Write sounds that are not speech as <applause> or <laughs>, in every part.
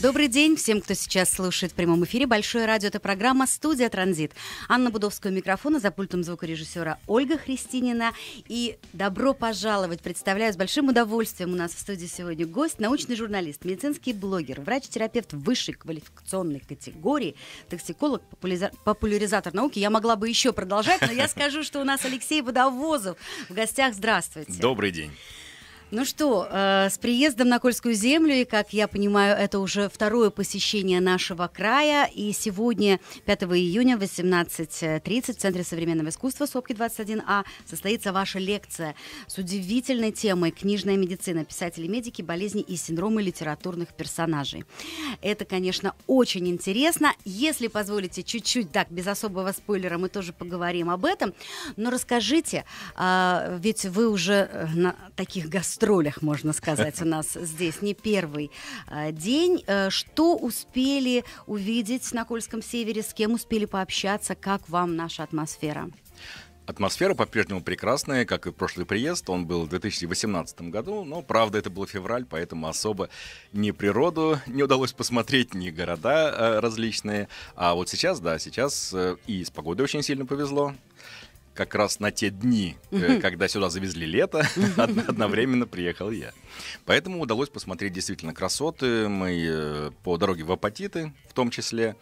Добрый день всем, кто сейчас слушает в прямом эфире Большое радио. Это программа «Студия Транзит». Анна Будовская у микрофона, за пультом звукорежиссера Ольга Христинина. И добро пожаловать. Представляю с большим удовольствием у нас в студии сегодня гость, научный журналист, медицинский блогер, врач-терапевт высшей квалификационной категории, токсиколог, популяризатор науки. Я могла бы еще продолжать, но я скажу, что у нас Алексей Водовозов в гостях. Здравствуйте. Добрый день. Ну что, э, с приездом на Кольскую землю, и, как я понимаю, это уже второе посещение нашего края, и сегодня, 5 июня, 18.30, в Центре современного искусства СОПКИ 21А состоится ваша лекция с удивительной темой «Книжная медицина. Писатели, медики, болезни и синдромы литературных персонажей». Это, конечно, очень интересно. Если позволите, чуть-чуть, так, без особого спойлера, мы тоже поговорим об этом, но расскажите, э, ведь вы уже э, на таких гостях гастролях, можно сказать, у нас здесь не первый а, день. Э, что успели увидеть на Кольском севере, с кем успели пообщаться, как вам наша атмосфера? Атмосфера по-прежнему прекрасная, как и прошлый приезд. Он был в 2018 году, но, правда, это был февраль, поэтому особо ни природу не удалось посмотреть, ни города э, различные. А вот сейчас, да, сейчас э, и с погодой очень сильно повезло как раз на те дни, э, когда сюда завезли лето, <laughs> одновременно приехал я. Поэтому удалось посмотреть действительно красоты. Мы э, по дороге в Апатиты в том числе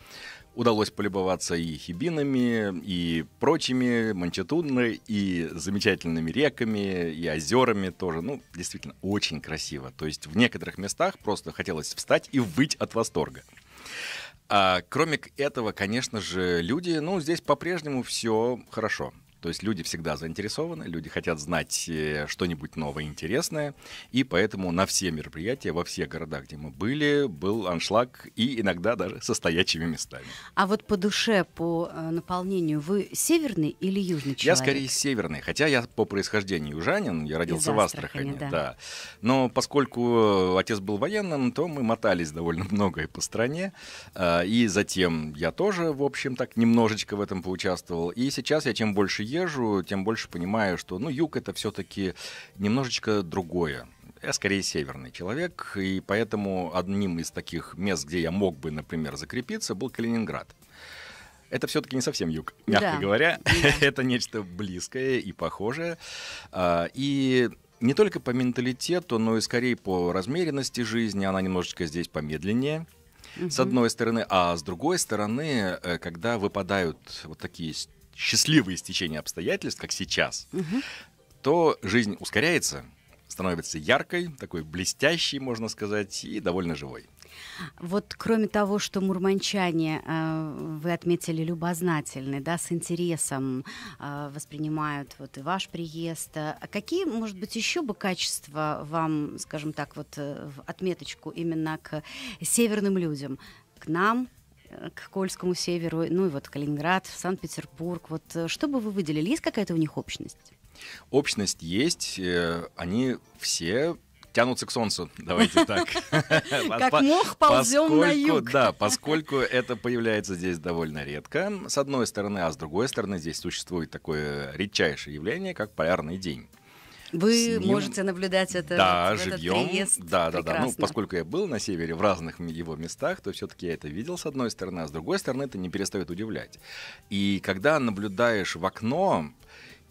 удалось полюбоваться и хибинами, и прочими манчатунны, и замечательными реками, и озерами тоже. Ну, действительно, очень красиво. То есть в некоторых местах просто хотелось встать и выть от восторга. А, кроме этого, конечно же, люди, ну, здесь по-прежнему все хорошо. То есть люди всегда заинтересованы, люди хотят знать э, что-нибудь новое, интересное, и поэтому на все мероприятия, во все города, где мы были, был аншлаг и иногда даже со стоячими местами. А вот по душе, по э, наполнению, вы северный или южный человек? Я скорее северный, хотя я по происхождению южанин, я родился в Астрахани, да. да. Но поскольку э, отец был военным, то мы мотались довольно <laughs> много и по стране, и затем я тоже, в общем, так немножечко в этом поучаствовал, и сейчас я чем больше езжу, тем больше понимаю, что ну, юг это все-таки немножечко другое. Я скорее северный человек, и поэтому одним из таких мест, где я мог бы, например, закрепиться, был Калининград это все-таки не совсем юг, мягко <laughs> да. говоря. <laughs> Да. это нечто близкое и похожее. А, и не только по менталитету, но и скорее по размеренности жизни. Она немножечко здесь помедленнее. Угу. С одной стороны, а с другой стороны, э, когда выпадают вот такие счастливое стечение обстоятельств, как сейчас, угу. то жизнь ускоряется, становится яркой, такой блестящей, можно сказать, и довольно живой. Вот кроме того, что мурманчане, э, вы отметили, любознательны, да, с интересом э, воспринимают вот и ваш приезд. Э, а какие, может быть, еще бы качества вам, скажем так, вот в отметочку именно к северным людям, к нам, Э, к Кольскому северу, ну и вот Калининград, Санкт-Петербург. Вот э, что бы вы выделили? Есть какая-то у них общность? Общность есть. Э, они все тянутся к солнцу, <laughs> давайте так. <laughs> Как мох ползем на юг. Да, <laughs> поскольку это появляется здесь довольно редко, с одной стороны, а с другой стороны здесь существует такое редчайшее явление, как полярный день. Вы ним... можете наблюдать это да, вот, живьем. да, да, да. Ну, поскольку я был на севере в разных его местах, то все-таки я это видел с одной стороны, а с другой стороны это не перестает удивлять. И когда наблюдаешь в окно,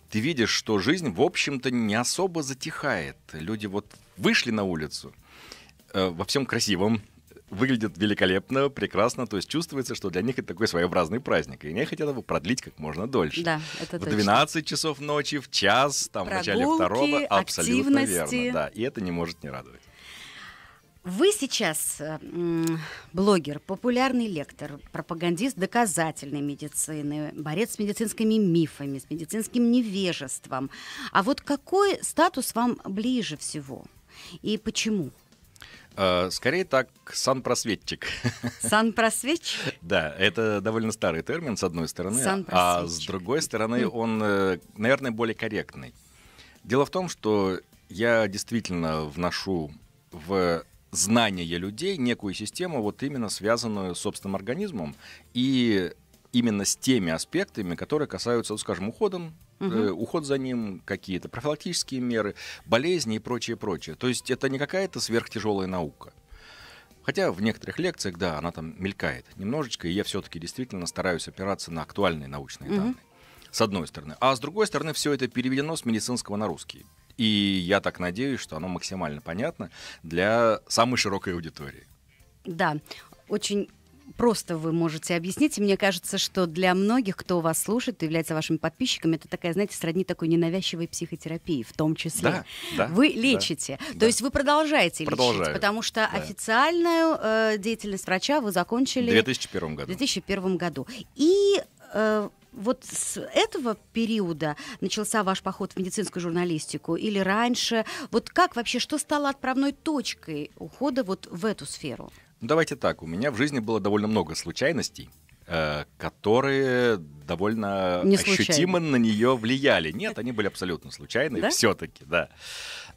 ты видишь, что жизнь, в общем-то, не особо затихает. Люди вот вышли на улицу э, во всем красивом, выглядят великолепно, прекрасно, то есть чувствуется, что для них это такой своеобразный праздник, и они хотят его продлить как можно дольше. Да, это в 12 точно. часов ночи, в час, там, Прогулки, в начале второго, абсолютно верно, да, и это не может не радовать. Вы сейчас блогер, популярный лектор, пропагандист доказательной медицины, борец с медицинскими мифами, с медицинским невежеством. А вот какой статус вам ближе всего и почему? Э, скорее так, санпросветчик. <laughs> Санпросветчик? Да, это довольно старый термин, с одной стороны, а с другой стороны хм. он, э, наверное, более корректный. Дело в том, что я действительно вношу в знания людей некую систему, вот именно связанную с собственным организмом и именно с теми аспектами, которые касаются, скажем, уходом угу. уход за ним, какие-то профилактические меры, болезни и прочее, прочее. То есть это не какая-то сверхтяжелая наука. Хотя в некоторых лекциях, да, она там мелькает немножечко, и я все-таки действительно стараюсь опираться на актуальные научные угу. данные. С одной стороны. А с другой стороны, все это переведено с медицинского на русский. И я так надеюсь, что оно максимально понятно для самой широкой аудитории. Да, очень просто вы можете объяснить? И мне кажется, что для многих, кто вас слушает, является вашими подписчиками, это такая, знаете, сродни такой ненавязчивой психотерапии в том числе. Да, да, вы лечите. Да, То да. есть вы продолжаете Продолжаю, лечить, потому что да. официальную э, деятельность врача вы закончили... В 2001 году. В 2001 году. И... Э, вот с этого периода начался ваш поход в медицинскую журналистику или раньше? Вот как вообще, что стало отправной точкой ухода вот в эту сферу? Ну, давайте так. У меня в жизни было довольно много случайностей, э, которые довольно Не ощутимо на нее влияли. Нет, они были абсолютно случайные да? все-таки, да.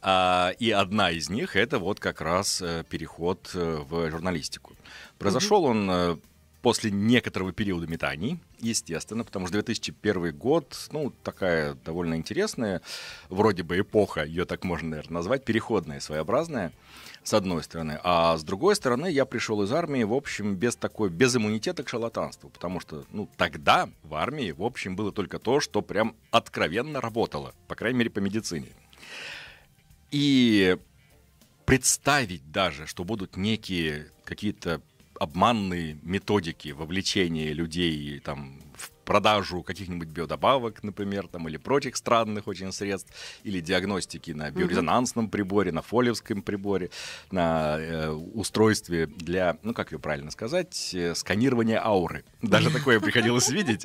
А, и одна из них — это вот как раз э, переход э, в журналистику. Произошел угу. он э, после некоторого периода метаний, естественно, потому что 2001 год, ну, такая довольно интересная, вроде бы эпоха, ее так можно, наверное, назвать, переходная, своеобразная, с одной стороны. А с другой стороны, я пришел из армии, в общем, без такой, без иммунитета к шалотанству, потому что, ну, тогда в армии, в общем, было только то, что прям откровенно работало, по крайней мере, по медицине. И представить даже, что будут некие какие-то обманные методики вовлечения людей там, в продажу каких-нибудь биодобавок, например, там, или прочих странных очень средств, или диагностики на биорезонансном приборе, на фолиевском приборе, на э, устройстве для, ну как ее правильно сказать, э, сканирования ауры. Даже <laughs> такое приходилось видеть.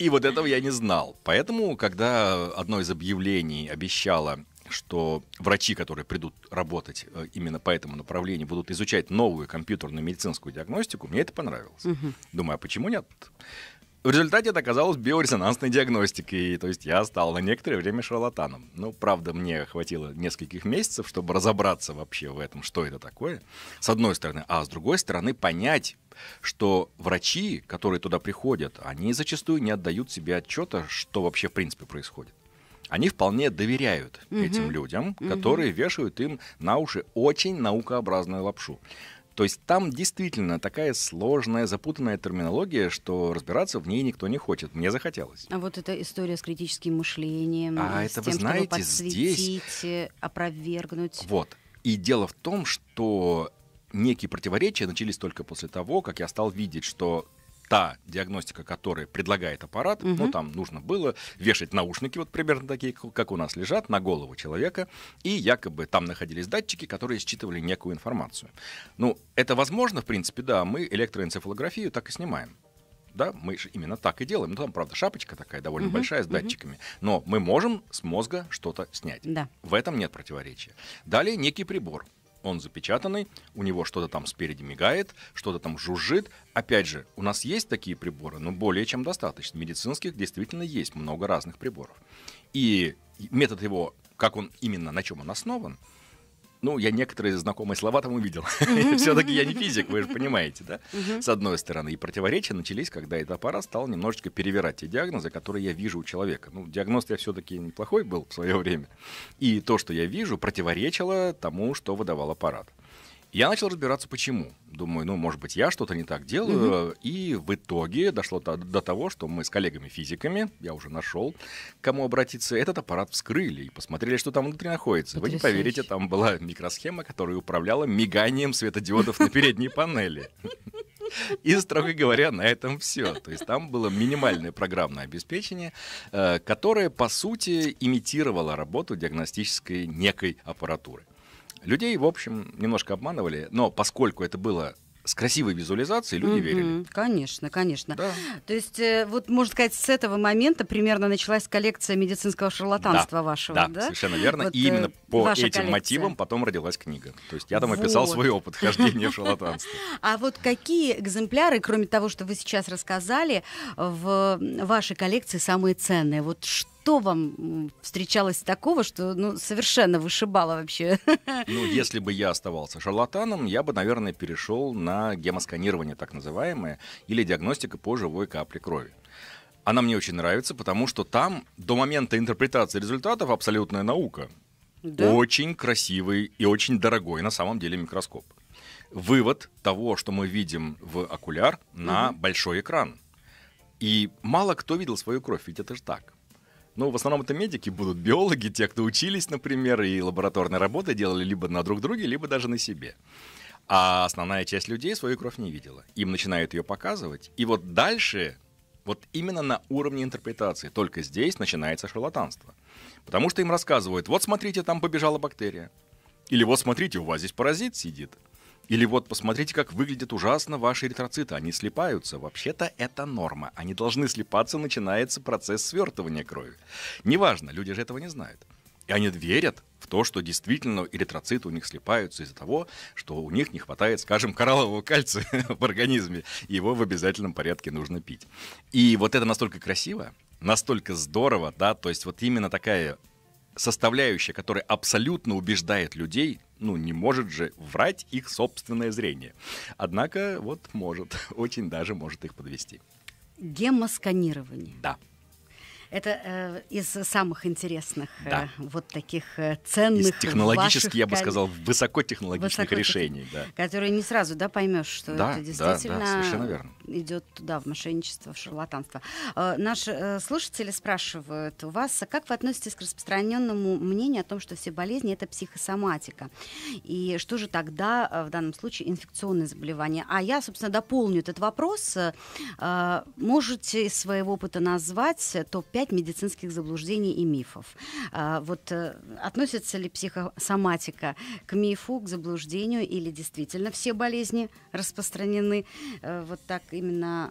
И вот этого я не знал. Поэтому, когда одно из объявлений обещало что врачи, которые придут работать э, именно по этому направлению, будут изучать новую компьютерную медицинскую диагностику, мне это понравилось. Угу. Думаю, а почему нет? В результате это оказалось биорезонансной диагностикой, то есть я стал на некоторое время шарлатаном. Ну, правда, мне хватило нескольких месяцев, чтобы разобраться вообще в этом, что это такое, с одной стороны. А с другой стороны, понять, что врачи, которые туда приходят, они зачастую не отдают себе отчета, что вообще в принципе происходит они вполне доверяют угу. этим людям, угу. которые вешают им на уши очень наукообразную лапшу. То есть там действительно такая сложная, запутанная терминология, что разбираться в ней никто не хочет. Мне захотелось. А вот эта история с критическим мышлением, а с это тем, вы знаете, здесь... Э, опровергнуть. Вот. И дело в том, что некие противоречия начались только после того, как я стал видеть, что та диагностика, которая предлагает аппарат, угу. ну там нужно было вешать наушники, вот примерно такие, как у нас лежат, на голову человека, и якобы там находились датчики, которые считывали некую информацию. Ну, это возможно, в принципе, да, мы электроэнцефалографию так и снимаем. Да, мы же именно так и делаем. Ну, там, правда, шапочка такая довольно угу, большая с угу. датчиками. Но мы можем с мозга что-то снять. Да. В этом нет противоречия. Далее некий прибор, он запечатанный, у него что-то там спереди мигает, что-то там жужжит. Опять же, у нас есть такие приборы, но более чем достаточно. Медицинских действительно есть много разных приборов. И метод его, как он именно, на чем он основан – ну, я некоторые знакомые слова там увидел. <laughs> Все-таки я не физик, вы же понимаете, да? С одной стороны. И противоречия начались, когда этот аппарат стал немножечко перевирать те диагнозы, которые я вижу у человека. Ну, диагноз, я все-таки неплохой был в свое время. И то, что я вижу, противоречило тому, что выдавал аппарат. Я начал разбираться, почему. Думаю, ну, может быть, я что-то не так делаю. Угу. И в итоге дошло до, до того, что мы с коллегами-физиками, я уже нашел, кому обратиться, этот аппарат вскрыли и посмотрели, что там внутри находится. Вы не поверите, там была микросхема, которая управляла миганием светодиодов на передней панели. И, строго говоря, на этом все. То есть там было минимальное программное обеспечение, э, которое, по сути, имитировало работу диагностической некой аппаратуры. Людей, в общем, немножко обманывали, но поскольку это было с красивой визуализацией люди mm-hmm. верили. Конечно, конечно. Да. То есть, э, вот, можно сказать, с этого момента примерно началась коллекция медицинского шарлатанства да, вашего, да? Да, совершенно верно. Вот, И именно э, по этим коллекция. мотивам потом родилась книга. То есть я там вот. описал свой опыт хождения в шарлатанство. <laughs> А вот какие экземпляры, кроме того, что вы сейчас рассказали, в вашей коллекции самые ценные? Вот что что вам встречалось такого, что ну, совершенно вышибало вообще? Ну, если бы я оставался шарлатаном, я бы, наверное, перешел на гемосканирование, так называемое, или диагностика по живой капле крови. Она мне очень нравится, потому что там до момента интерпретации результатов абсолютная наука. Да? Очень красивый и очень дорогой на самом деле микроскоп. Вывод того, что мы видим в окуляр на угу. большой экран. И мало кто видел свою кровь, ведь это же так. Ну, в основном это медики будут, биологи, те, кто учились, например, и лабораторные работы делали либо на друг друге, либо даже на себе. А основная часть людей свою кровь не видела. Им начинают ее показывать. И вот дальше, вот именно на уровне интерпретации, только здесь начинается шарлатанство. Потому что им рассказывают, вот смотрите, там побежала бактерия. Или вот смотрите, у вас здесь паразит сидит. Или вот посмотрите, как выглядят ужасно ваши эритроциты. Они слипаются. Вообще-то это норма. Они должны слипаться, начинается процесс свертывания крови. Неважно, люди же этого не знают. И они верят в то, что действительно эритроциты у них слипаются из-за того, что у них не хватает, скажем, кораллового кальция <laughs> в организме. Его в обязательном порядке нужно пить. И вот это настолько красиво, настолько здорово, да, то есть вот именно такая составляющая, которая абсолютно убеждает людей, ну, не может же врать их собственное зрение. Однако, вот может, <laughs> очень даже может их подвести. Гемосканирование. Да. Это э, из самых интересных э, да. э, вот таких э, ценных... Из технологически, ваших, я бы сказал, высокотехнологичных высоко решений. Да. Которые не сразу да, поймешь, что да, это действительно да, да, идет туда, в мошенничество, в шарлатанство. Э, наши э, слушатели спрашивают у вас, а как вы относитесь к распространенному мнению о том, что все болезни — это психосоматика? И что же тогда э, в данном случае инфекционные заболевания? А я, собственно, дополню этот вопрос. Э, можете из своего опыта назвать топ-5 пять медицинских заблуждений и мифов. А, вот э, относится ли психосоматика к мифу, к заблуждению, или действительно все болезни распространены э, вот так именно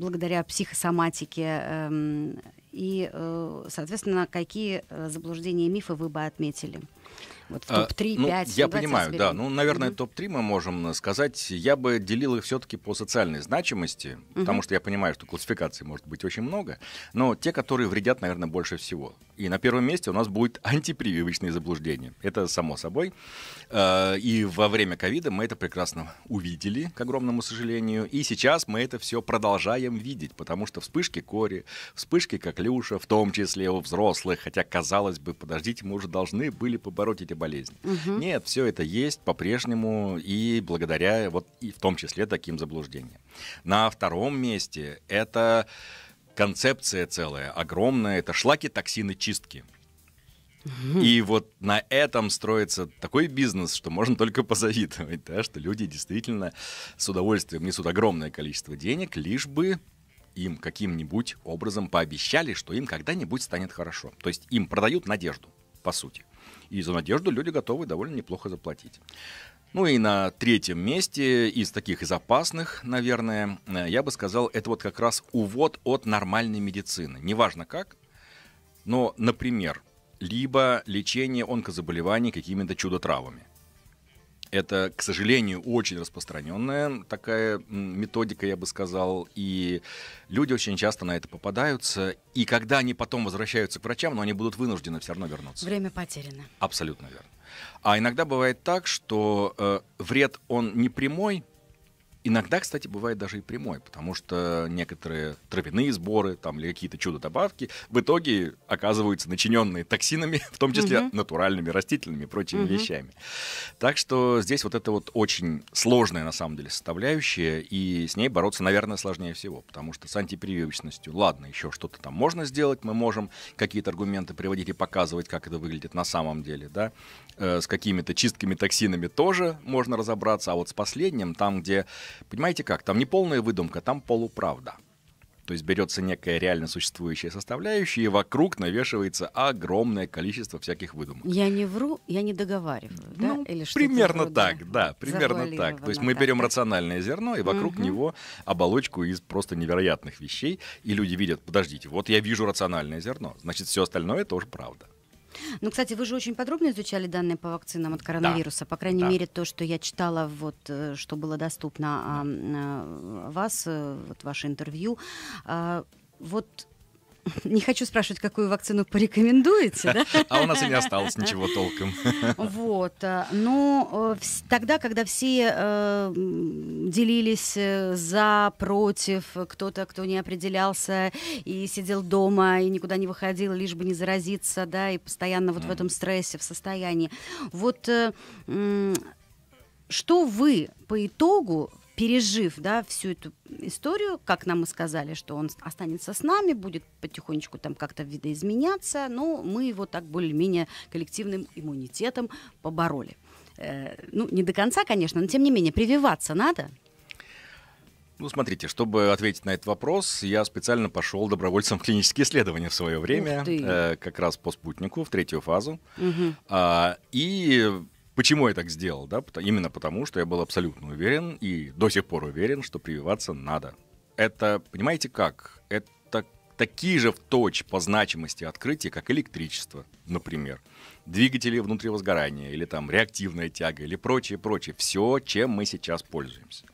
благодаря психосоматике эм, и, э, соответственно, какие заблуждения и мифы вы бы отметили? Вот в топ-3, а, ну, 5, Я ну, понимаю, да. Ну, наверное, топ-3 мы можем э, сказать. Я бы делил их все-таки по социальной значимости, угу. потому что я понимаю, что классификаций может быть очень много, но те, которые вредят, наверное, больше всего. И на первом месте у нас будет <laughs> антипрививочные заблуждения. Это само собой. Э, и во время ковида мы это прекрасно увидели, к огромному сожалению. И сейчас мы это все продолжаем видеть, потому что вспышки кори, вспышки коклюша, в том числе у взрослых, хотя, казалось бы, подождите, мы уже должны были побороть эти болезни. Угу. Нет, все это есть по-прежнему и благодаря вот и в том числе таким заблуждениям. На втором месте это концепция целая, огромная, это шлаки, токсины, чистки. И вот на этом строится такой бизнес, что можно только позавидовать, да, что люди действительно с удовольствием несут огромное количество денег, лишь бы им каким-нибудь образом пообещали, что им когда-нибудь станет хорошо. То есть им продают надежду, по сути. И за надежду люди готовы довольно неплохо заплатить. Ну и на третьем месте из таких из опасных, наверное, э, я бы сказал, это вот как раз увод от нормальной медицины. Неважно как, но, например, либо лечение онкозаболеваний какими-то чудо-травами. Это, к сожалению, очень распространенная такая методика, я бы сказал, и люди очень часто на это попадаются, и когда они потом возвращаются к врачам, но они будут вынуждены все равно вернуться. Время потеряно. Абсолютно верно. А иногда бывает так, что э, вред он не прямой, Иногда, кстати, бывает даже и прямой, потому что некоторые травяные сборы там, или какие-то чудо-добавки в итоге оказываются начиненные токсинами, <laughs> в том числе угу. натуральными, растительными и прочими угу. вещами. Так что здесь вот это вот очень сложная на самом деле составляющая, и с ней бороться, наверное, сложнее всего, потому что с антипрививочностью, ладно, еще что-то там можно сделать, мы можем какие-то аргументы приводить и показывать, как это выглядит на самом деле, да, э, с какими-то чистками токсинами тоже можно разобраться, а вот с последним, там, где Понимаете как? Там не полная выдумка, там полуправда. То есть берется некая реально существующая составляющая, и вокруг навешивается огромное количество всяких выдумок. Я не вру, я не договариваю, ну, да? Или примерно вроде... так, да, примерно так. То есть мы берем так. рациональное зерно, и вокруг угу. него оболочку из просто невероятных вещей, и люди видят, подождите, вот я вижу рациональное зерно, значит, все остальное тоже правда. Ну, кстати, вы же очень подробно изучали данные по вакцинам от коронавируса. Да. По крайней да. мере, то, что я читала, вот, э, что было доступно да. а, э, вас, э, вот, ваше интервью. А, вот <laughs> Не хочу спрашивать, какую вакцину порекомендуете, да? <laughs> А у нас и не осталось ничего толком. <laughs> Вот. Э, Но ну, э, тогда, когда все э, делились за, против, кто-то, кто не определялся и сидел дома, и никуда не выходил, лишь бы не заразиться, да, и постоянно вот в этом стрессе, в состоянии. Вот что вы по итогу пережив да, всю эту историю, как нам и сказали, что он останется с нами, будет потихонечку там как-то видоизменяться, но ну, мы его так более-менее коллективным иммунитетом побороли. Э, ну, не до конца, конечно, но тем не менее, прививаться надо. Ну, смотрите, чтобы ответить на этот вопрос, я специально пошел добровольцем в клинические исследования в свое время, э, как раз по спутнику, в третью фазу. Угу. А, и Почему я так сделал? Да? Именно потому, что я был абсолютно уверен и до сих пор уверен, что прививаться надо. Это, понимаете как? Это такие же в точь по значимости открытия, как электричество, например. Двигатели внутривозгорания или там реактивная тяга или прочее, прочее. Все, чем мы сейчас пользуемся.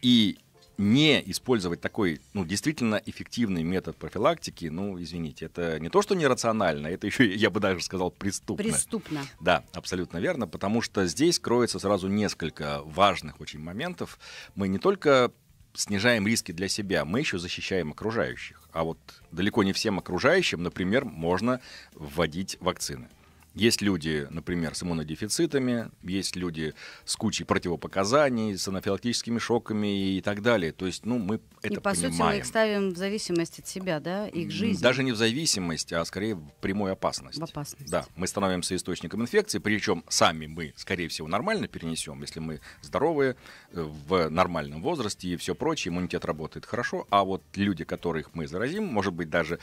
И не использовать такой, ну, действительно эффективный метод профилактики, ну, извините, это не то, что нерационально, это еще, я бы даже сказал, преступно. Преступно. Да, абсолютно верно, потому что здесь кроется сразу несколько важных очень моментов. Мы не только снижаем риски для себя, мы еще защищаем окружающих. А вот далеко не всем окружающим, например, можно вводить вакцины. Есть люди, например, с иммунодефицитами, есть люди с кучей противопоказаний, с анафилактическими шоками и так далее. То есть, ну, мы это и, по понимаем. сути, мы их ставим в зависимость от себя, да, их жизни. Даже не в зависимость, а скорее в прямой опасности. В опасности. Да, мы становимся источником инфекции, причем сами мы, скорее всего, нормально перенесем, если мы здоровые, э, в нормальном возрасте и все прочее, иммунитет работает хорошо, а вот люди, которых мы заразим, может быть, даже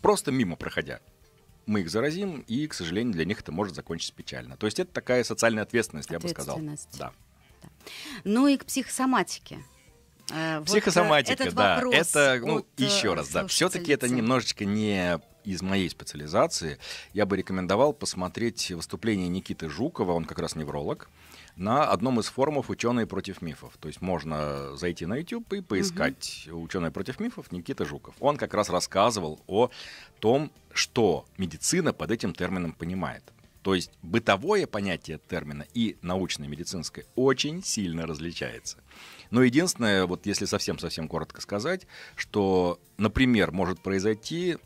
просто мимо проходя, мы их заразим, и, к сожалению, для них это может закончиться печально. То есть это такая социальная ответственность, ответственность. я бы сказал. Да. Ну и к психосоматике. Э, э, Психосоматика, вот да. Это, ну, от, э, еще раз, да. Все-таки это немножечко не из моей специализации. Я бы рекомендовал посмотреть выступление Никиты Жукова, он как раз невролог на одном из форумов «Ученые против мифов». То есть можно зайти на YouTube и поискать угу. «Ученые против мифов» Никита Жуков. Он как раз рассказывал о том, что медицина под этим термином понимает. То есть бытовое понятие термина и научное медицинское очень сильно различается. Но единственное, вот если совсем-совсем коротко сказать, что, например, может произойти,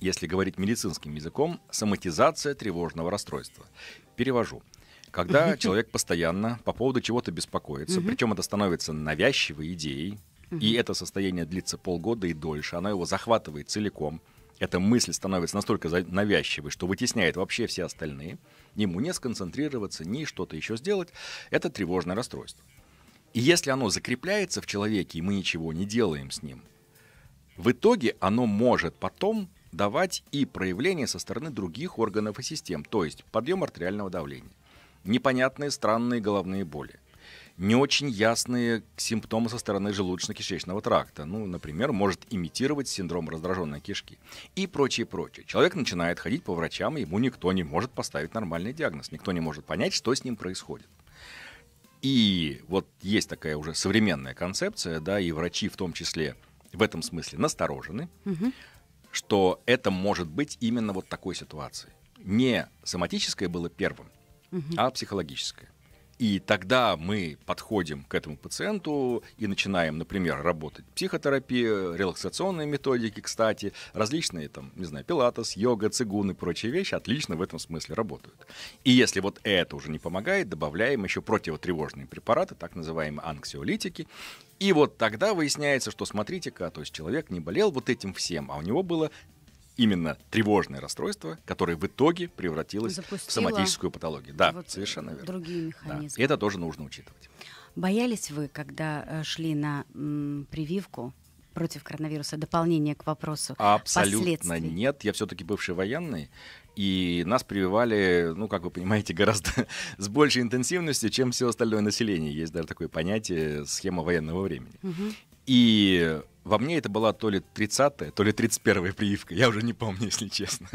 если говорить медицинским языком, соматизация тревожного расстройства. Перевожу. Когда человек постоянно по поводу чего-то беспокоится, причем это становится навязчивой идеей, и это состояние длится полгода и дольше, оно его захватывает целиком, эта мысль становится настолько навязчивой, что вытесняет вообще все остальные, ему не сконцентрироваться, ни что-то еще сделать, это тревожное расстройство. И если оно закрепляется в человеке, и мы ничего не делаем с ним, в итоге оно может потом давать и проявление со стороны других органов и систем, то есть подъем артериального давления, непонятные странные головные боли, не очень ясные симптомы со стороны желудочно-кишечного тракта, ну, например, может имитировать синдром раздраженной кишки и прочее, прочее. Человек начинает ходить по врачам, и ему никто не может поставить нормальный диагноз, никто не может понять, что с ним происходит. И вот есть такая уже современная концепция, да, и врачи в том числе в этом смысле насторожены, угу. что это может быть именно вот такой ситуацией. Не соматическое было первым, а психологическое. И тогда мы подходим к этому пациенту и начинаем, например, работать психотерапия, релаксационные методики, кстати, различные там, не знаю, пилатес, йога, цигун и прочие вещи отлично в этом смысле работают. И если вот это уже не помогает, добавляем еще противотревожные препараты, так называемые анксиолитики, и вот тогда выясняется, что смотрите-ка, то есть человек не болел вот этим всем, а у него было именно тревожное расстройство, которое в итоге превратилось Запустила в соматическую патологию. Да, вот совершенно верно. Другие механизмы. Да. И это тоже нужно учитывать. Боялись вы, когда э, шли на м, прививку против коронавируса? Дополнение к вопросу Абсолютно нет. Я все-таки бывший военный. И нас прививали, ну, как вы понимаете, гораздо <laughs> с большей интенсивностью, чем все остальное население. Есть даже такое понятие схема военного времени. Угу. И во мне это была то ли 30-я, то ли 31-я прививка. Я уже не помню, <laughs> если честно.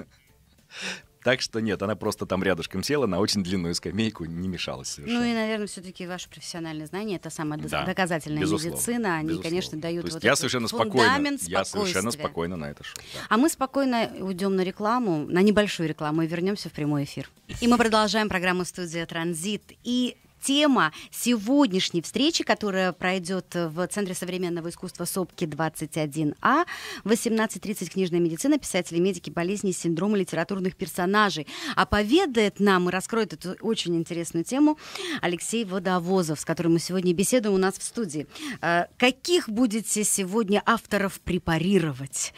Так что нет, она просто там рядышком села на очень длинную скамейку, не мешалась совершенно. Ну и, наверное, все-таки ваше профессиональное знание это самая да, доказательная безусловно, медицина. Они, безусловно. конечно, дают То вот я совершенно спокойно, Я совершенно спокойно на это шел. Да. А мы спокойно уйдем на рекламу, на небольшую рекламу и вернемся в прямой эфир. <laughs> И мы продолжаем программу «Студия Транзит». И тема сегодняшней встречи, которая пройдет в Центре современного искусства СОПКИ 21А, 18.30 книжная медицина, писатели, медики, болезни, синдромы литературных персонажей. А поведает нам и раскроет эту очень интересную тему Алексей Водовозов, с которым мы сегодня беседуем у нас в студии. Э, каких будете сегодня авторов препарировать?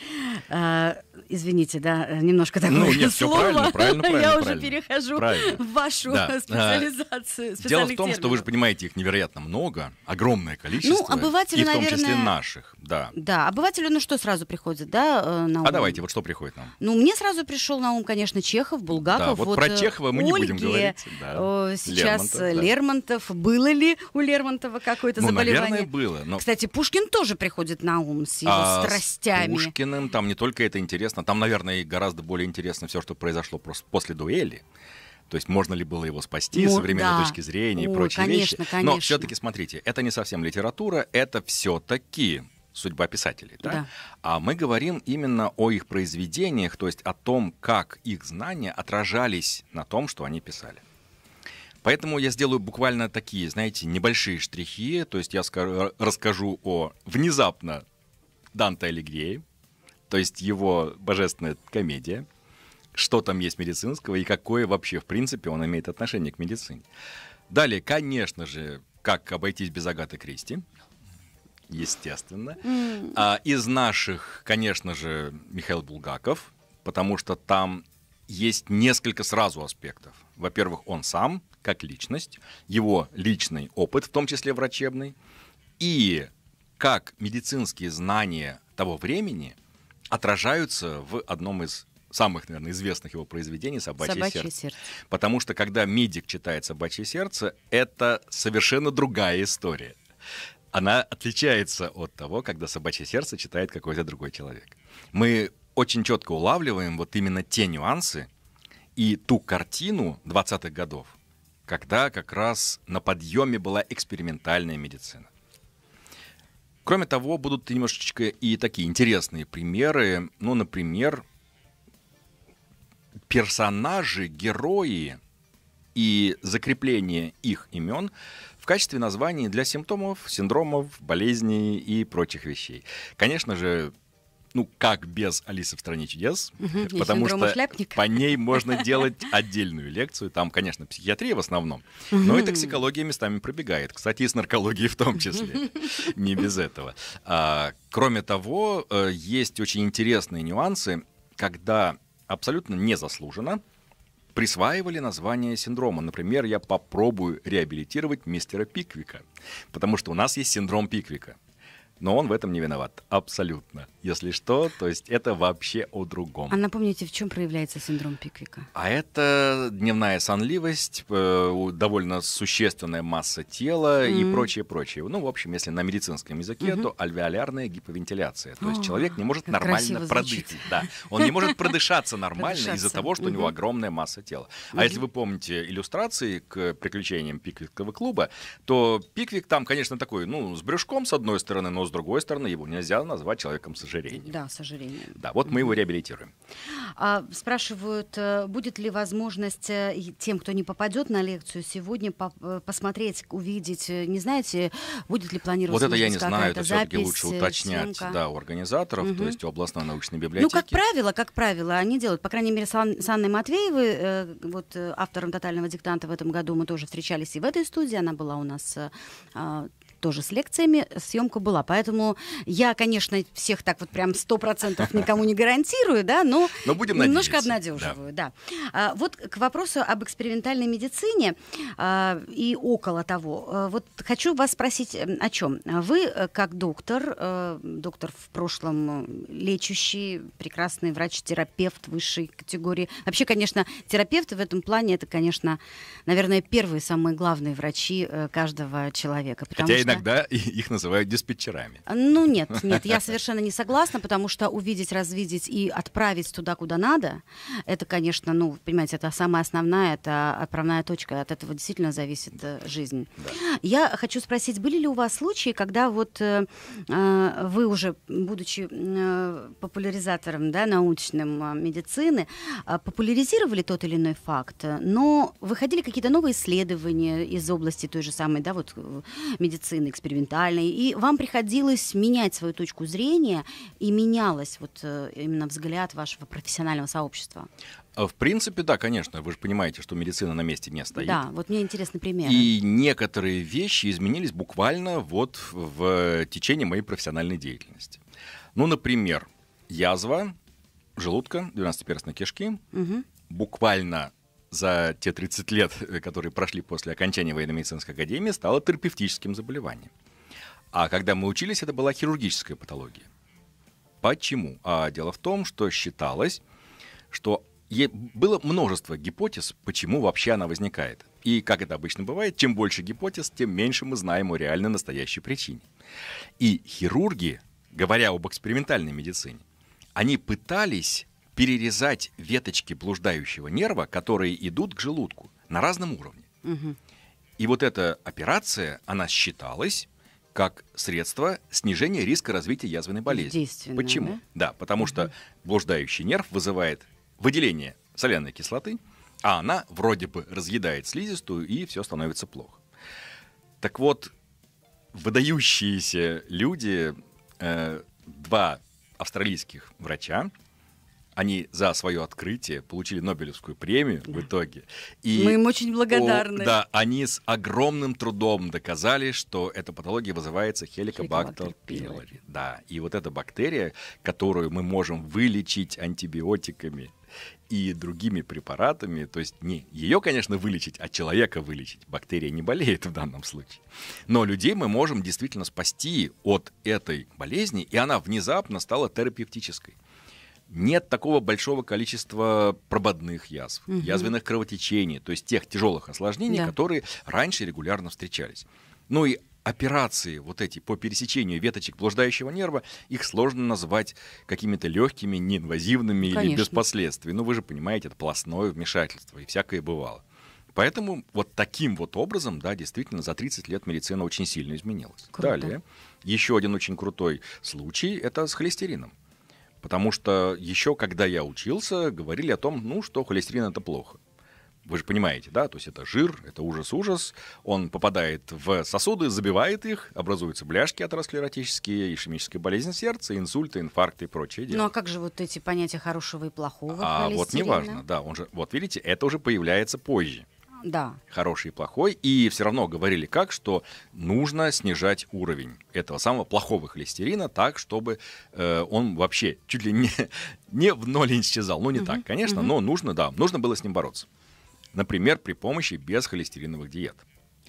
Э, извините, да, э, немножко такое ну, нет, слово. Все правильно, правильно, правильно, <laughs> Я правильно. уже перехожу правильно. в вашу да. <laughs> специализацию. Дело в том, что вы же понимаете, их невероятно много, огромное количество. Ну, обывателю, и в том наверное... числе наших, да. Да, обывателю, ну что сразу приходит, да, э, на а ум? А давайте, вот что приходит нам? Ну, мне сразу пришел на ум, конечно, Чехов, Булгаков. Да, вот, вот про э, Чехова мы Ольге, не будем говорить. Да. Э, сейчас Лермонтов, да. Лермонтов. Было ли у Лермонтова какое-то ну, заболевание? наверное, было. Но... Кстати, Пушкин тоже приходит на ум с его а, страстями. С Пушкиным там не только это интересно, там, наверное, гораздо более интересно все, что произошло просто после дуэли. То есть можно ли было его спасти ну, со временной да. точки зрения О, и прочие конечно, вещи. Конечно. Но все-таки смотрите, это не совсем литература, это все-таки судьба писателей. Да? Да. А мы говорим именно о их произведениях, то есть о том, как их знания отражались на том, что они писали. Поэтому я сделаю буквально такие, знаете, небольшие штрихи. То есть я скажу, расскажу о внезапно Данте Алигьери, то есть его божественная комедия — что там есть медицинского и какое вообще, в принципе, он имеет отношение к медицине. Далее, конечно же, как обойтись без Агаты Кристи, естественно. Mm. А, из наших, конечно же, Михаил Булгаков, потому что там есть несколько сразу аспектов. Во-первых, он сам, как личность, его личный опыт, в том числе врачебный, и как медицинские знания того времени отражаются в одном из самых, наверное, известных его произведений «Собачье, Собачье сердце. сердце». Потому что когда медик читает «Собачье сердце», это совершенно другая история. Она отличается от того, когда «Собачье сердце» читает какой-то другой человек. Мы очень четко улавливаем вот именно те нюансы и ту картину 20-х годов, когда как раз на подъеме была экспериментальная медицина. Кроме того, будут немножечко и такие интересные примеры. Ну, например, персонажи, герои и закрепление их имен в качестве названий для симптомов, синдромов, болезней и прочих вещей. Конечно же, ну, как без Алисы в стране чудес, угу, потому что шляпник. по ней <laughs> можно делать отдельную лекцию. Там, конечно, психиатрия в основном, но и токсикология местами пробегает. Кстати, и с наркологией в том числе. Не без этого. А, кроме того, э, есть очень интересные нюансы, когда абсолютно незаслуженно присваивали название синдрома. Например, я попробую реабилитировать мистера Пиквика, потому что у нас есть синдром Пиквика. Но он в этом не виноват. Абсолютно если что. То есть это вообще о другом. А напомните, в чем проявляется синдром Пиквика? А это дневная сонливость, э, довольно существенная масса тела mm-hmm. и прочее, прочее. Ну, в общем, если на медицинском языке, mm-hmm. то альвеолярная гиповентиляция. То есть человек не может нормально продышать. Да, он не может продышаться <laughs> нормально из-за того, что у него огромная масса тела. А если вы помните иллюстрации к приключениям Пиквикского клуба, то Пиквик там, конечно, такой, ну, с брюшком с одной стороны, но с другой стороны его нельзя назвать человеком с ожирением. Да, с Да, вот мы его реабилитируем. А, спрашивают, э, будет ли возможность э, тем, кто не попадет на лекцию сегодня, по э, посмотреть, увидеть, не знаете, будет ли планироваться? Вот это я не знаю, это все-таки лучше уточнять съемка. да, у организаторов, угу. то есть у областной научной библиотеки. Ну, как правило, как правило, они делают, по крайней мере, с, Ан Анной Матвеевой, вот автором «Тотального диктанта» в этом году мы тоже встречались и в этой студии, она была у нас а, тоже с лекциями съемка была. Поэтому я, конечно, всех так вот прям сто процентов <laughs> никому не гарантирую, да, но, но будем немножко надеяться. обнадеживаю. Да. Да. А, вот к вопросу об экспериментальной медицине а, и около того. А, вот хочу вас спросить о чем. Вы, э, как доктор, а, доктор в прошлом э, лечащий, прекрасный врач-терапевт высшей категории. Вообще, конечно, терапевты в этом плане, это, конечно, наверное, первые, самые главные врачи каждого человека. Хотя и Иногда <laughs> их называют диспетчерами. А, ну нет, нет, я совершенно не согласна, потому что увидеть, развидеть и отправить туда, куда надо, это, конечно, ну, понимаете, это самая основная, это отправная точка. От этого действительно зависит э, жизнь. Да. Я хочу спросить, были ли у вас случаи, когда вот э, э вы уже, будучи э, популяризатором да, научным э, медицины, а, популяризировали тот или иной факт, но выходили какие-то новые исследования из области той же самой да, вот, медицины, рынок экспериментальный, и вам приходилось менять свою точку зрения, и менялось вот э, именно взгляд вашего профессионального сообщества. А, в принципе, да, конечно. Вы же понимаете, что медицина на месте не стоит. Да, вот мне интересный пример. И некоторые вещи изменились буквально вот в течение моей профессиональной деятельности. Ну, например, язва желудка, 12-перстной кишки, угу. буквально за те 30 лет, э, которые прошли после окончания военно-медицинской академии, стало терапевтическим заболеванием. А когда мы учились, это была хирургическая патология. Почему? А дело в том, что считалось, что было множество гипотез, почему вообще она возникает. И, как это обычно бывает, чем больше гипотез, тем меньше мы знаем о реальной настоящей причине. И хирурги, говоря об экспериментальной медицине, они пытались перерезать веточки блуждающего нерва, которые идут к желудку на разном уровне. Угу. И вот эта операция, она считалась как средство снижения риска развития язвенной болезни. Почему? Да, да потому угу. что блуждающий нерв вызывает выделение соляной кислоты, а она вроде бы разъедает слизистую, и все становится плохо. Так вот, выдающиеся люди, э, два австралийских врача, они за свое открытие получили Нобелевскую премию да. в итоге. И Мы им очень благодарны. О, да, они с огромным трудом доказали, что эта патология вызывается хеликобактер пилори. Да, и вот эта бактерия, которую мы можем вылечить антибиотиками и другими препаратами, то есть не ее, конечно, вылечить, а человека вылечить. Бактерия не болеет в данном случае. Но людей мы можем действительно спасти от этой болезни, и она внезапно стала терапевтической нет такого большого количества прободных язв, угу. язвенных кровотечений, то есть тех тяжелых осложнений, да. которые раньше регулярно встречались. Ну и операции вот эти по пересечению веточек блуждающего нерва, их сложно назвать какими-то легкими, неинвазивными Конечно. или без последствий. Ну вы же понимаете, это пластное вмешательство, и всякое бывало. Поэтому вот таким вот образом, да, действительно, за 30 лет медицина очень сильно изменилась. Круто. Далее, еще один очень крутой случай – это с холестерином. Потому что еще когда я учился, говорили о том, ну, что холестерин это плохо. Вы же понимаете, да? То есть это жир, это ужас-ужас. Он попадает в сосуды, забивает их, образуются бляшки атеросклеротические, ишемическая болезнь сердца, инсульты, инфаркты и прочее. Дело. Ну а как же вот эти понятия хорошего и плохого? А вот неважно, да. Он же, вот видите, это уже появляется позже. Да. Хороший и плохой. И все равно говорили как, что нужно снижать уровень этого самого плохого холестерина так, чтобы э, он вообще чуть ли не, не в ноль исчезал. Ну, не угу. так, конечно, угу. но нужно, да, нужно было с ним бороться. Например, при помощи бесхолестериновых диет.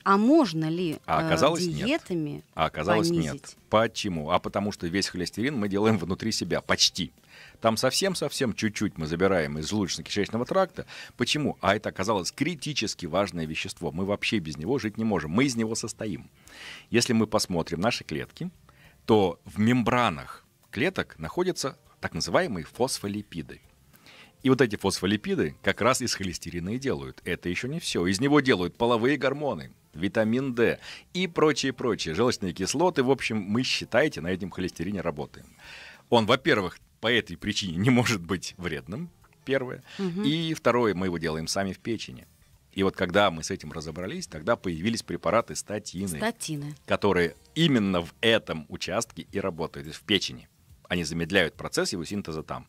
А можно ли э, а оказалось, э, диетами нет. А оказалось понизить? нет. Почему? А потому что весь холестерин мы делаем внутри себя, почти. Там совсем-совсем чуть-чуть мы забираем из желудочно-кишечного тракта. Почему? А это оказалось критически важное вещество. Мы вообще без него жить не можем. Мы из него состоим. Если мы посмотрим наши клетки, то в мембранах клеток находятся так называемые фосфолипиды. И вот эти фосфолипиды как раз из холестерина и делают. Это еще не все. Из него делают половые гормоны, витамин D и прочие-прочие желчные кислоты. В общем, мы, считайте на этом холестерине работаем. Он, во-первых, по этой причине не может быть вредным, первое. Угу. И второе, мы его делаем сами в печени. И вот когда мы с этим разобрались, тогда появились препараты статины, статины. которые именно в этом участке и работают, то есть в печени. Они замедляют процесс его синтеза там.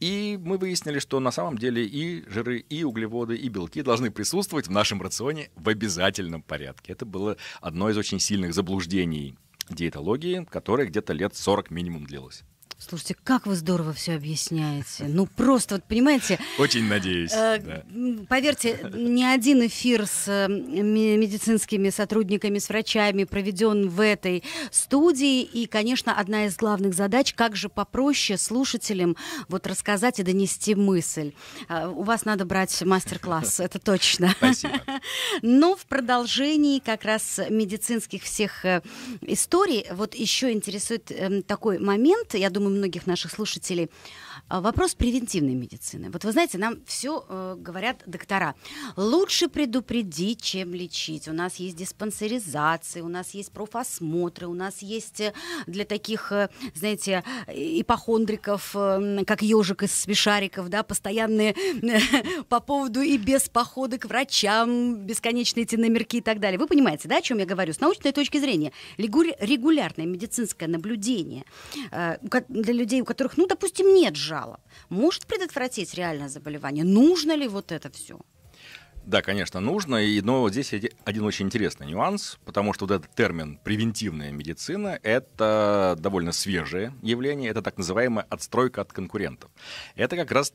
И мы выяснили, что на самом деле и жиры, и углеводы, и белки должны присутствовать в нашем рационе в обязательном порядке. Это было одно из очень сильных заблуждений диетологии, которое где-то лет 40 минимум длилось. Слушайте, как вы здорово все объясняете. Ну просто, вот понимаете... Очень надеюсь. Э, да. Поверьте, ни один эфир с э, медицинскими сотрудниками, с врачами проведен в этой студии. И, конечно, одна из главных задач, как же попроще слушателям вот рассказать и донести мысль. Э, у вас надо брать мастер-класс, <laughs> это точно. Спасибо. <laughs> Но в продолжении как раз медицинских всех э, историй вот еще интересует эм, такой момент, я думаю, думаю, многих наших слушателей а, вопрос превентивной медицины. Вот вы знаете, нам все э, говорят доктора. Лучше предупредить, чем лечить. У нас есть диспансеризации, у нас есть профосмотры, у нас есть э, для таких, э, знаете, э, ипохондриков, как ежик из смешариков, да, постоянные <laughs> по поводу и без похода к врачам, бесконечные эти номерки и так далее. Вы понимаете, да, о чем я говорю? С научной точки зрения, регулярное медицинское наблюдение э, для людей, у которых, ну, допустим, нет жалоб может предотвратить реальное заболевание? Нужно ли вот это все? Да, конечно, нужно, и, но здесь один очень интересный нюанс, потому что вот этот термин «превентивная медицина» — это довольно свежее явление, это так называемая отстройка от конкурентов. Это как раз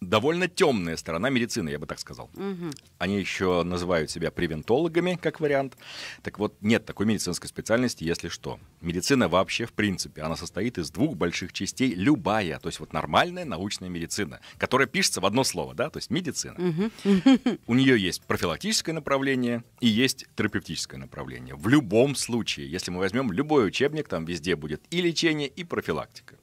довольно темная сторона медицины, я бы так сказал. Угу. Они еще называют себя превентологами, как вариант. Так вот, нет такой медицинской специальности, если что. Медицина вообще, в принципе, она состоит из двух больших частей, любая, то есть вот нормальная научная медицина, которая пишется в одно слово, да, то есть медицина. Угу. У нее есть профилактическое направление и есть терапевтическое направление. В любом случае, если мы возьмем любой учебник, там везде будет и лечение, и профилактика.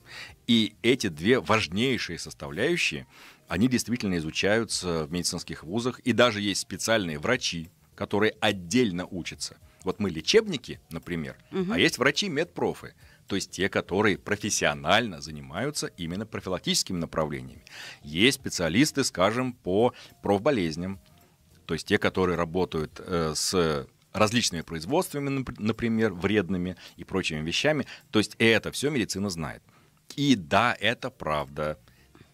И эти две важнейшие составляющие, они действительно изучаются в медицинских вузах, и даже есть специальные врачи, которые отдельно учатся. Вот мы лечебники, например, угу. а есть врачи-медпрофы, то есть те, которые профессионально занимаются именно профилактическими направлениями. Есть специалисты, скажем, по профболезням, то есть те, которые работают э, с различными производствами, например, вредными и прочими вещами. То есть это все медицина знает. И да, это правда.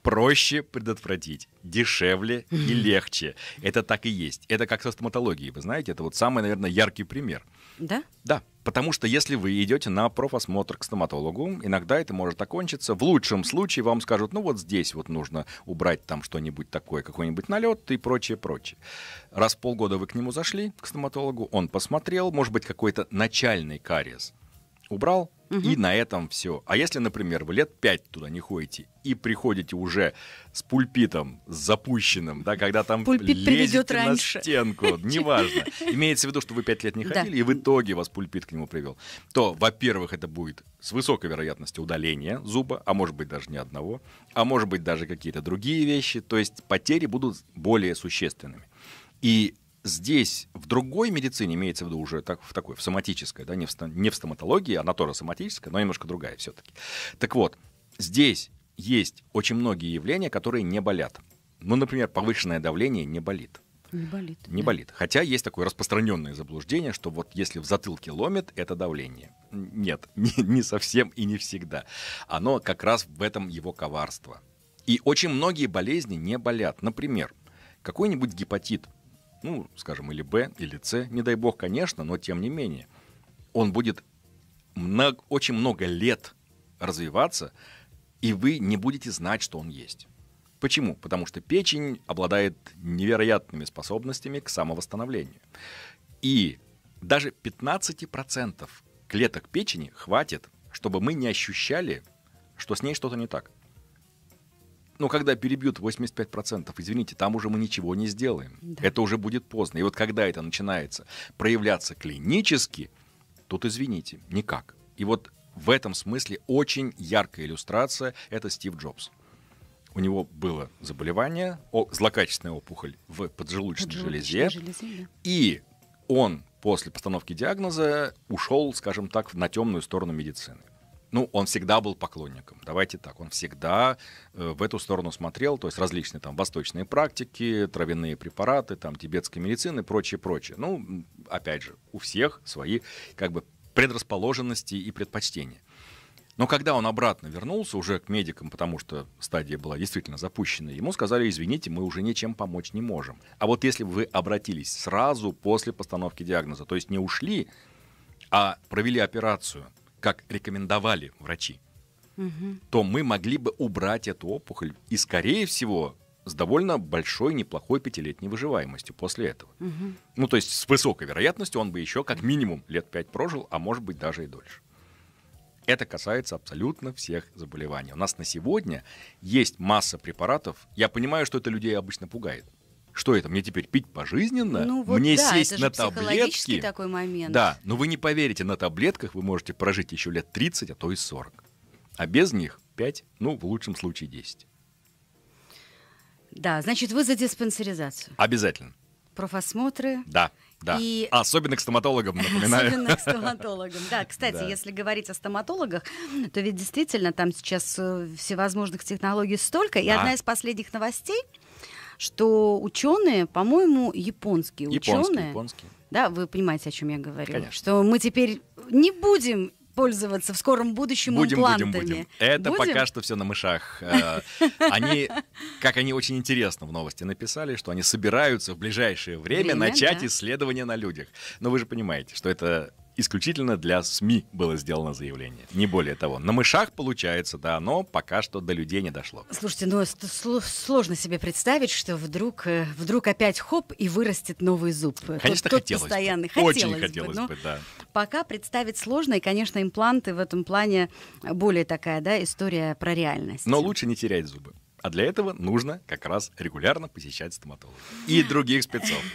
Проще предотвратить, дешевле и легче. Это так и есть. Это как со стоматологией, вы знаете, это вот самый, наверное, яркий пример. Да? Да. Потому что если вы идете на профосмотр к стоматологу, иногда это может окончиться. В лучшем случае вам скажут, ну вот здесь вот нужно убрать там что-нибудь такое, какой-нибудь налет и прочее, прочее. Раз в полгода вы к нему зашли, к стоматологу, он посмотрел, может быть, какой-то начальный кариес. Убрал, и на этом все. А если, например, вы лет пять туда не ходите и приходите уже с пульпитом, запущенным, да, когда там Пульпит лезете раньше. на стенку, <laughs> неважно. Имеется в виду, что вы пять лет не ходили, да. и в итоге вас пульпит к нему привел. То, во-первых, это будет с высокой вероятностью удаление зуба, а может быть даже не одного, а может быть даже какие-то другие вещи. То есть потери будут более существенными. И здесь в другой медицине, имеется в виду уже так, в такой, в соматической, да, не в, не в стоматологии, она тоже соматическая, но немножко другая все-таки. Так вот, здесь есть очень многие явления, которые не болят. Ну, например, повышенное давление не болит. Не болит. Не да. болит. Хотя есть такое распространенное заблуждение, что вот если в затылке ломит, это давление. Нет, <laughs> не, не совсем и не всегда. Оно как раз в этом его коварство. И очень многие болезни не болят. Например, какой-нибудь гепатит – ну, скажем, или Б, или С, не дай бог, конечно, но тем не менее, он будет много, очень много лет развиваться, и вы не будете знать, что он есть. Почему? Потому что печень обладает невероятными способностями к самовосстановлению. И даже 15% клеток печени хватит, чтобы мы не ощущали, что с ней что-то не так но ну, когда перебьют 85%, извините, там уже мы ничего не сделаем. Да. Это уже будет поздно. И вот когда это начинается проявляться клинически, тут, извините, никак. И вот в этом смысле очень яркая иллюстрация — это Стив Джобс. У него было заболевание, о, злокачественная опухоль в поджелудочной, поджелудочной железе, железе да. и он после постановки диагноза ушел, скажем так, на темную сторону медицины ну, он всегда был поклонником. Давайте так, он всегда э, в эту сторону смотрел, то есть различные там восточные практики, травяные препараты, там тибетская медицина и прочее, прочее. Ну, опять же, у всех свои как бы предрасположенности и предпочтения. Но когда он обратно вернулся уже к медикам, потому что стадия была действительно запущена, ему сказали, извините, мы уже ничем помочь не можем. А вот если бы вы обратились сразу после постановки диагноза, то есть не ушли, а провели операцию – как рекомендовали врачи, угу. то мы могли бы убрать эту опухоль и, скорее всего, с довольно большой, неплохой пятилетней выживаемостью после этого. Угу. Ну, то есть с высокой вероятностью он бы еще как минимум лет пять прожил, а может быть даже и дольше. Это касается абсолютно всех заболеваний. У нас на сегодня есть масса препаратов. Я понимаю, что это людей обычно пугает. Что это? Мне теперь пить пожизненно? Ну, вот Мне да, сесть это же на таблетки? такой момент. Да, но вы не поверите, на таблетках вы можете прожить еще лет 30, а то и 40. А без них 5, ну, в лучшем случае 10. Да, значит, вы за диспансеризацию. Обязательно. Профосмотры. Да. Да. И... Особенно к стоматологам, напоминаю. Особенно к стоматологам. Да, кстати, да. если говорить о стоматологах, то ведь действительно там сейчас э, всевозможных технологий столько. И да. одна из последних новостей — что ученые, по-моему, японские, японские ученые, японские. да, вы понимаете, о чем я говорю, Конечно. что мы теперь не будем пользоваться в скором будущем будем, имплантами. Будем, будем. Это будем? пока что все на мышах. Э, они, как они очень интересно в новости написали, что они собираются в ближайшее время, время начать да. исследования на людях. Но вы же понимаете, что это исключительно для СМИ было сделано заявление. Не более того. На мышах получается, да, но пока что до людей не дошло. Слушайте, ну сложно себе представить, что вдруг, э, вдруг опять хоп и вырастет новый зуб. Конечно, тот, хотелось постоянный. бы. Хотелось Очень хотелось бы, бы да. Пока представить сложно, и, конечно, импланты в этом плане более такая, да, история про реальность. Но лучше не терять зубы. А для этого нужно как раз регулярно посещать стоматолога и других спецов. <laughs>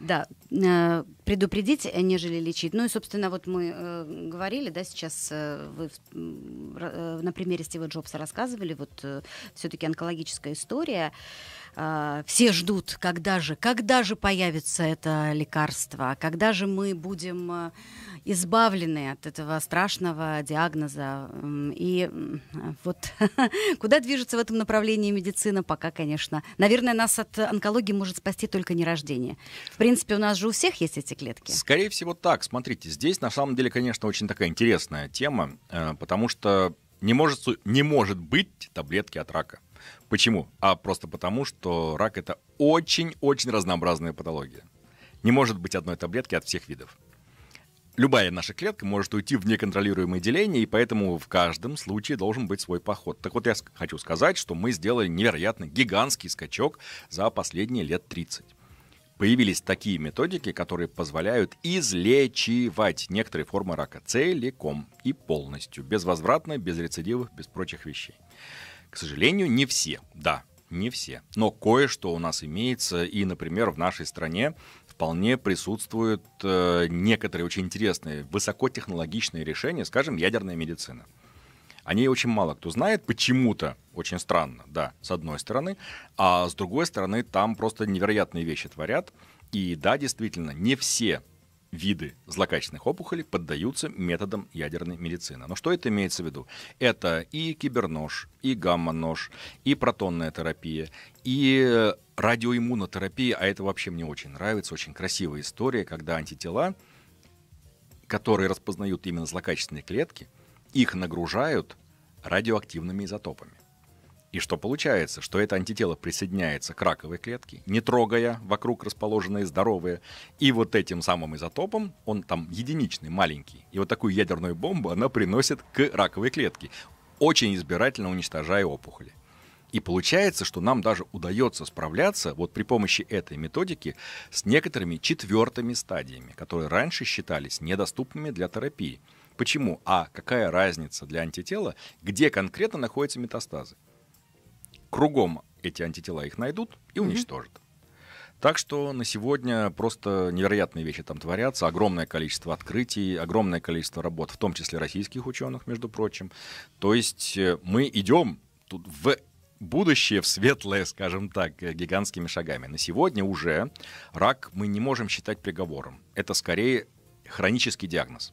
Да, э, предупредить, э, нежели лечить. Ну и, собственно, вот мы э, говорили, да, сейчас вы на примере Стива Джобса рассказывали, вот все-таки онкологическая история. А, все ждут, когда же, когда же появится это лекарство, когда же мы будем а, избавлены от этого страшного диагноза. И вот <laughs> куда движется в этом направлении медицина, пока, конечно. Наверное, нас от онкологии может спасти только не рождение. В принципе, у нас же у всех есть эти клетки. Скорее всего, так. Смотрите, здесь на самом деле, конечно, очень такая интересная тема, э, потому что не может, не может быть таблетки от рака. Почему? А просто потому, что рак — это очень-очень разнообразная патология. Не может быть одной таблетки от всех видов. Любая наша клетка может уйти в неконтролируемое деление, и поэтому в каждом случае должен быть свой поход. Так вот, я хочу сказать, что мы сделали невероятно гигантский скачок за последние лет 30 появились такие методики, которые позволяют излечивать некоторые формы рака целиком и полностью, безвозвратно, без рецидивов, без прочих вещей. К сожалению, не все, да, не все. Но кое-что у нас имеется, и, например, в нашей стране вполне присутствуют э, некоторые очень интересные, высокотехнологичные решения, скажем, ядерная медицина. О ней очень мало кто знает, почему-то очень странно, да, с одной стороны, а с другой стороны там просто невероятные вещи творят. И да, действительно, не все виды злокачественных опухолей поддаются методам ядерной медицины. Но что это имеется в виду? Это и кибернож, и гамма-нож, и протонная терапия, и э, радиоиммунотерапия, а это вообще мне очень нравится, очень красивая история, когда антитела, которые распознают именно злокачественные клетки, их нагружают радиоактивными изотопами. И что получается? Что это антитело присоединяется к раковой клетке, не трогая вокруг расположенные здоровые, и вот этим самым изотопом, он там единичный, маленький, и вот такую ядерную бомбу она приносит к раковой клетке, очень избирательно уничтожая опухоли. И получается, что нам даже удается справляться вот при помощи этой методики с некоторыми четвертыми стадиями, которые раньше считались недоступными для терапии. Почему? А какая разница для антитела, где конкретно находятся метастазы? кругом эти антитела их найдут и уничтожат. Так что на сегодня просто невероятные вещи там творятся, огромное количество открытий, огромное количество работ, в том числе российских ученых, между прочим. То есть э, мы идем тут в будущее, в светлое, скажем так, э, гигантскими шагами. На сегодня уже рак мы не можем считать приговором. Это скорее хронический диагноз.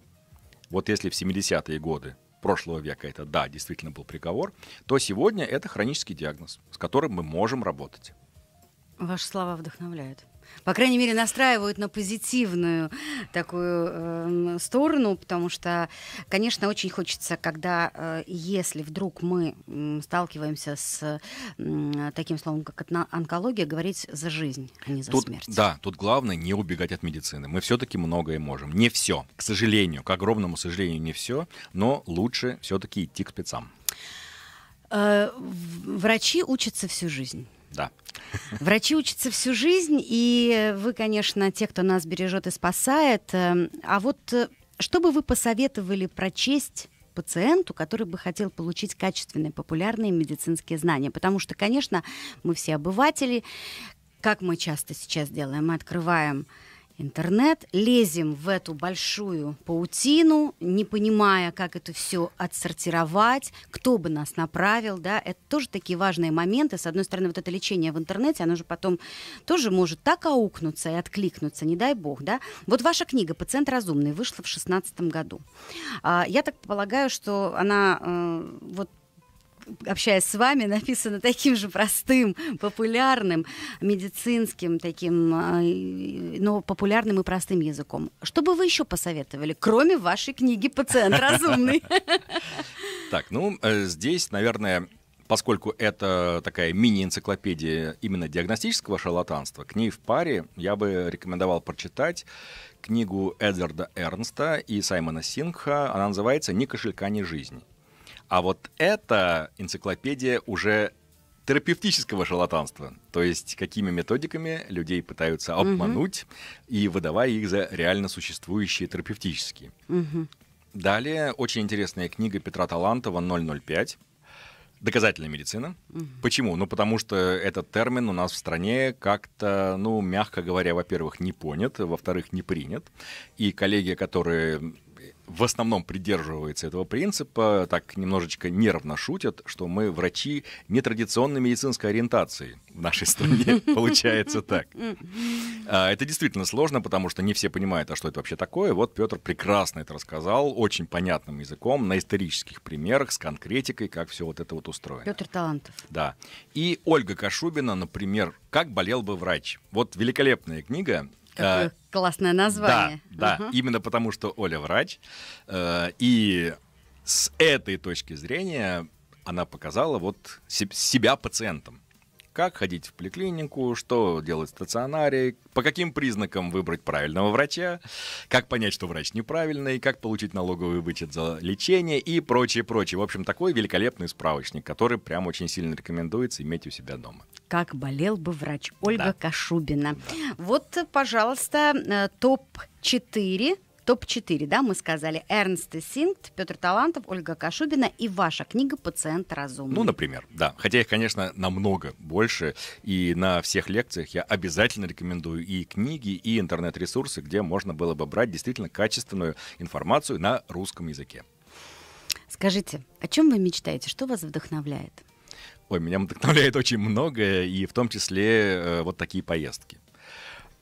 Вот если в 70-е годы прошлого века это, да, действительно был приговор, то сегодня это хронический диагноз, с которым мы можем работать. Ваши слова вдохновляют по крайней мере, настраивают на позитивную такую э, сторону, потому что, конечно, очень хочется, когда, э, если вдруг мы э, сталкиваемся с э, таким словом, как онкология, говорить за жизнь, а не за тут, смерть. Да, тут главное не убегать от медицины. Мы все-таки многое можем. Не все, к сожалению, к огромному сожалению, не все, но лучше все-таки идти к спецам. Э, врачи учатся всю жизнь. Да. Врачи учатся всю жизнь, и вы, конечно, те, кто нас бережет и спасает. Эм, а вот э, что бы вы посоветовали прочесть пациенту, который бы хотел получить качественные, популярные медицинские знания? Потому что, конечно, мы все обыватели. Как мы часто сейчас делаем? Мы открываем интернет, лезем в эту большую паутину, не понимая, как это все отсортировать, кто бы нас направил, да, это тоже такие важные моменты. С одной стороны, вот это лечение в интернете, оно же потом тоже может так аукнуться и откликнуться, не дай бог, да. Вот ваша книга «Пациент разумный» вышла в 2016 году. А, я так полагаю, что она э, вот общаясь с вами, <laughs> написано таким же простым, популярным, медицинским таким, а, но популярным и простым языком. Что бы вы еще посоветовали, кроме вашей книги «Пациент разумный»? <laughs> Так, ну, э, здесь, наверное, поскольку это такая мини-энциклопедия именно диагностического шалотанства, к ней в паре я бы рекомендовал прочитать книгу Эдварда Эрнста и Саймона Сингха. Она называется «Ни кошелька, ни жизнь». А вот это энциклопедия уже терапевтического шалотанства, то есть какими методиками людей пытаются обмануть угу. и выдавая их за реально существующие терапевтические. Угу. Далее очень интересная книга Петра Талантова 005 доказательная медицина. Угу. Почему? Ну, потому что этот термин у нас в стране как-то, ну, мягко говоря, во-первых, не понят, во-вторых, не принят. И коллеги, которые в основном придерживается этого принципа, так немножечко нервно шутят, что мы врачи нетрадиционной медицинской ориентации в нашей стране. <laughs> Получается так. А, это действительно сложно, потому что не все понимают, а что это вообще такое. Вот Петр прекрасно это рассказал, очень понятным языком, на исторических примерах, с конкретикой, как все вот это вот устроено. Петр Талантов. Да. И Ольга Кашубина, например, «Как болел бы врач». Вот великолепная книга, Какое э, классное название. Да, да именно потому, что Оля врач. Э, и с этой точки зрения она показала вот себя пациентом, Как ходить в поликлинику, что делать в стационаре, по каким признакам выбрать правильного врача, как понять, что врач неправильный, как получить налоговый вычет за лечение и прочее, прочее. В общем, такой великолепный справочник, который прям очень сильно рекомендуется иметь у себя дома как болел бы врач. Ольга да. Кашубина. Вот, пожалуйста, топ-4 э, Топ-4, да, мы сказали. Эрнст Синкт, Петр Талантов, Ольга Кашубина и ваша книга «Пациент разумный». Ну, например, да. Хотя их, конечно, намного больше. И на всех лекциях я обязательно рекомендую и книги, и интернет-ресурсы, где можно было бы брать действительно качественную информацию на русском языке. Скажите, о чем вы мечтаете? Что вас вдохновляет? Ой, меня вдохновляет <laughs> очень многое, и в том числе э, вот такие поездки.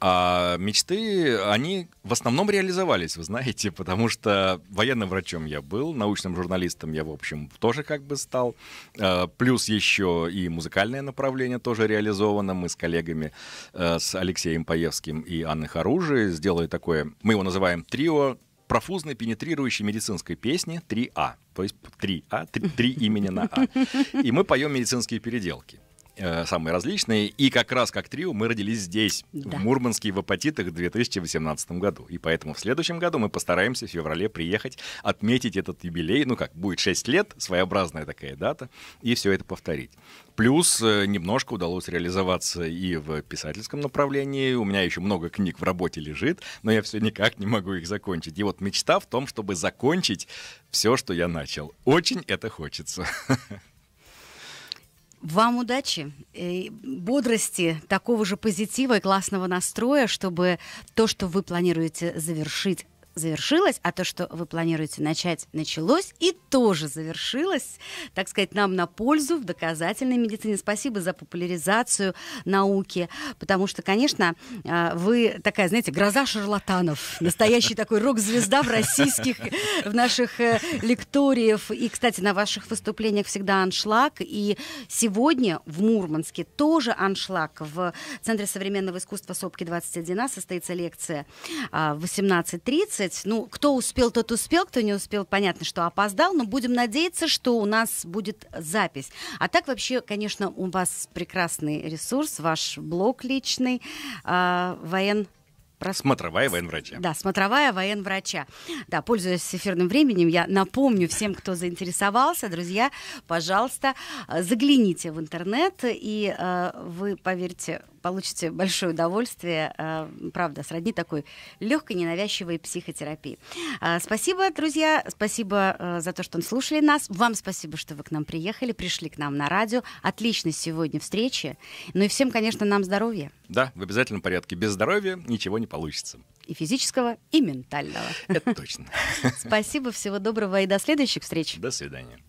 А мечты, они в основном реализовались, вы знаете, <laughs> потому что военным врачом я был, научным журналистом я, в общем, тоже как бы стал. Э, плюс еще и музыкальное направление тоже реализовано. Мы с коллегами, э, с Алексеем Паевским и Анной Харужи сделали такое, мы его называем трио профузной пенетрирующей медицинской песни 3А то есть три А, три, три имени на А. И мы поем медицинские переделки. Э, самые различные. И как раз как трио мы родились здесь, да. в Мурманске, в Апатитах в 2018 году. И поэтому в следующем году мы постараемся в феврале приехать, отметить этот юбилей. Ну как, будет 6 лет, своеобразная такая дата, и все это повторить. Плюс э, немножко удалось реализоваться и в писательском направлении. У меня еще много книг в работе лежит, но я все никак не могу их закончить. И вот мечта в том, чтобы закончить все, что я начал. Очень это хочется. <laughs> Вам удачи, бодрости, такого же позитива и классного настроя, чтобы то, что вы планируете завершить, завершилось, а то, что вы планируете начать, началось и тоже завершилось, так сказать, нам на пользу в доказательной медицине. Спасибо за популяризацию науки, потому что, конечно, а, вы такая, знаете, гроза шарлатанов, настоящий такой рок-звезда в российских, в наших э, лекториев. И, кстати, на ваших выступлениях всегда аншлаг. И сегодня в Мурманске тоже аншлаг. В Центре современного искусства СОПКИ 21А состоится лекция а, в 18.30 сказать, ну, кто успел, тот успел, кто не успел, понятно, что опоздал, но будем надеяться, что у нас будет запись. А так вообще, конечно, у вас прекрасный ресурс, ваш блог личный, э, воен Прос... Смотровая военврача. Да, смотровая военврача. Да, пользуясь эфирным временем, я напомню всем, кто заинтересовался, друзья, пожалуйста, загляните в интернет, и э, вы, поверьте, получите большое удовольствие. Э, правда, сродни такой легкой, ненавязчивой психотерапии. А, спасибо, друзья. Спасибо э, за то, что слушали нас. Вам спасибо, что вы к нам приехали, пришли к нам на радио. Отличной сегодня встречи. Ну и всем, конечно, нам здоровья. Да, в обязательном порядке. Без здоровья ничего не получится. И физического, и ментального. Это точно. <laughs> Спасибо, всего доброго и до следующих встреч. До свидания.